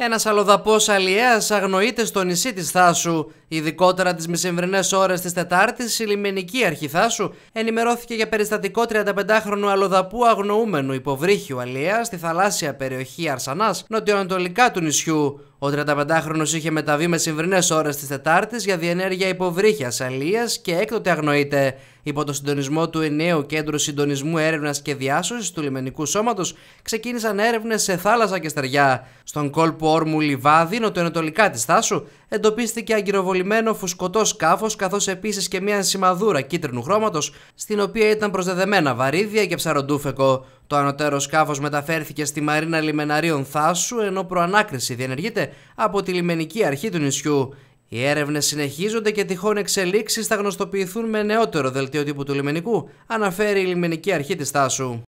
Ένας αλλοδαπός αλιέα αγνοείται στο νησί της Θάσου. Ειδικότερα τις μεσημβρινές ώρες της Τετάρτης η λιμενική αρχή Θάσου ενημερώθηκε για περιστατικό 35χρονου αλλοδαπού αγνοούμενου υποβρύχιου αλιέα στη θαλάσσια περιοχή Αρσανάς, νοτιοανατολικά του νησιού. Ο 35χρονο είχε μεταβεί με συμβρινές ώρες της Τετάρτης για διενέργεια υποβρύχιας αλεία και έκτοτε αγνοείται. Υπό το συντονισμό του ενιαίου Κέντρου Συντονισμού Έρευνας και Διάσωσης του Λιμενικού Σώματος, ξεκίνησαν έρευνες σε θάλασσα και στεριά. Στον κόλπο Όρμου Λιβάδη, νοτιοανατολικά της Θάσου, εντοπίστηκε αγκυροβολημένο φουσκωτό σκάφος, καθώς επίσης και μια σημαδούρα κίτρινου χρώματος, στην οποία ήταν προσδεδεμένα βαρύδια και ψαροντούφεκο. Το ανωτέρος σκάφος μεταφέρθηκε στη Μαρίνα Λιμεναρίων Θάσου, ενώ προανάκριση διενεργείται από τη λιμενική αρχή του νησιού. Οι έρευνες συνεχίζονται και τυχόν εξελίξεις θα γνωστοποιηθούν με νεότερο δελτίο τύπου του λιμενικού, αναφέρει η λιμενική αρχή της Θάσου.